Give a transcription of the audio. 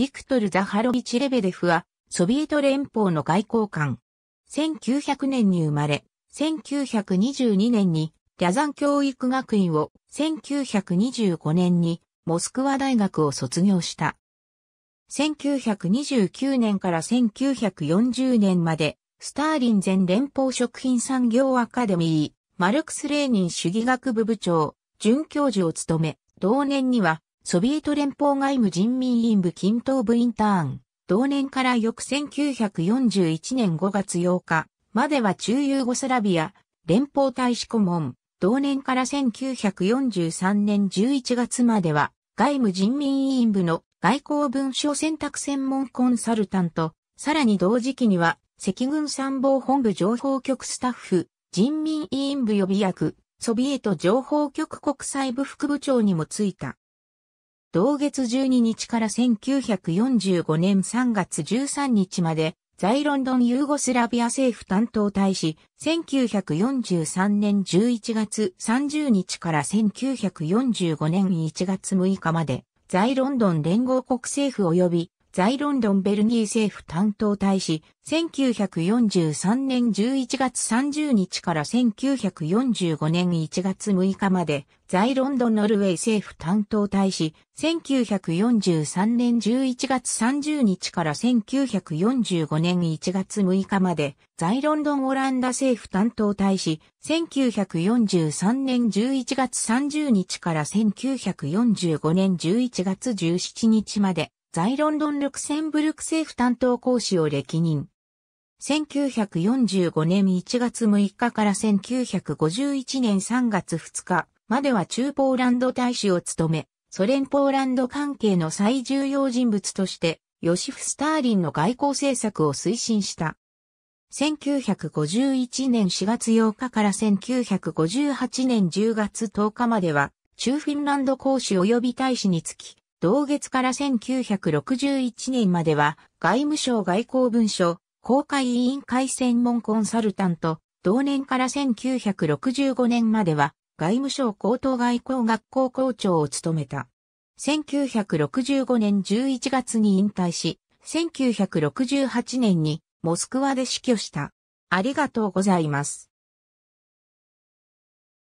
ビクトル・ザハロビチ・レベデフは、ソビエト連邦の外交官。1900年に生まれ、1922年に、ャザン教育学院を、1925年に、モスクワ大学を卒業した。1929年から1940年まで、スターリン全連邦食品産業アカデミー、マルクス・レーニン主義学部部長、准教授を務め、同年にはソビエト連邦外務人民委員部均等部インターン、同年から翌1941年5月8日までは中ユーゴスラビア連邦大使顧問、同年から1943年11月までは外務人民委員部の外交文書選択専門コンサルタント、さらに同時期には赤軍参謀本部情報局スタッフ、人民委員部予備役、ソビエト情報局国際部副部長にもついた。同月12日から1945年3月13日まで、在ロンドンユーゴスラビア政府担当大使、1943年11月30日から1945年1月6日まで、在ロンドン連合国政府及び在ロンドンベルギー政府担当大使、1943年11月30日から1945年1月6日まで、在ロンドンノルウェー政府担当大使、1943年11月30日から1945年1月6日まで、在ロンドンオランダ政府担当大使、1943年11月30日から1945年11月17日まで、在ロンドン・ルクセンブルク政府担当講師を歴任。1945年1月6日から1951年3月2日までは中ポーランド大使を務め、ソ連ポーランド関係の最重要人物として、ヨシフ・スターリンの外交政策を推進した。1951年4月8日から1958年10月10日までは、中フィンランド公使及び大使につき、同月から1961年までは外務省外交文書公開委員会専門コンサルタント、同年から1965年までは外務省高等外交学校校長を務めた。1965年11月に引退し、1968年にモスクワで死去した。ありがとうございます。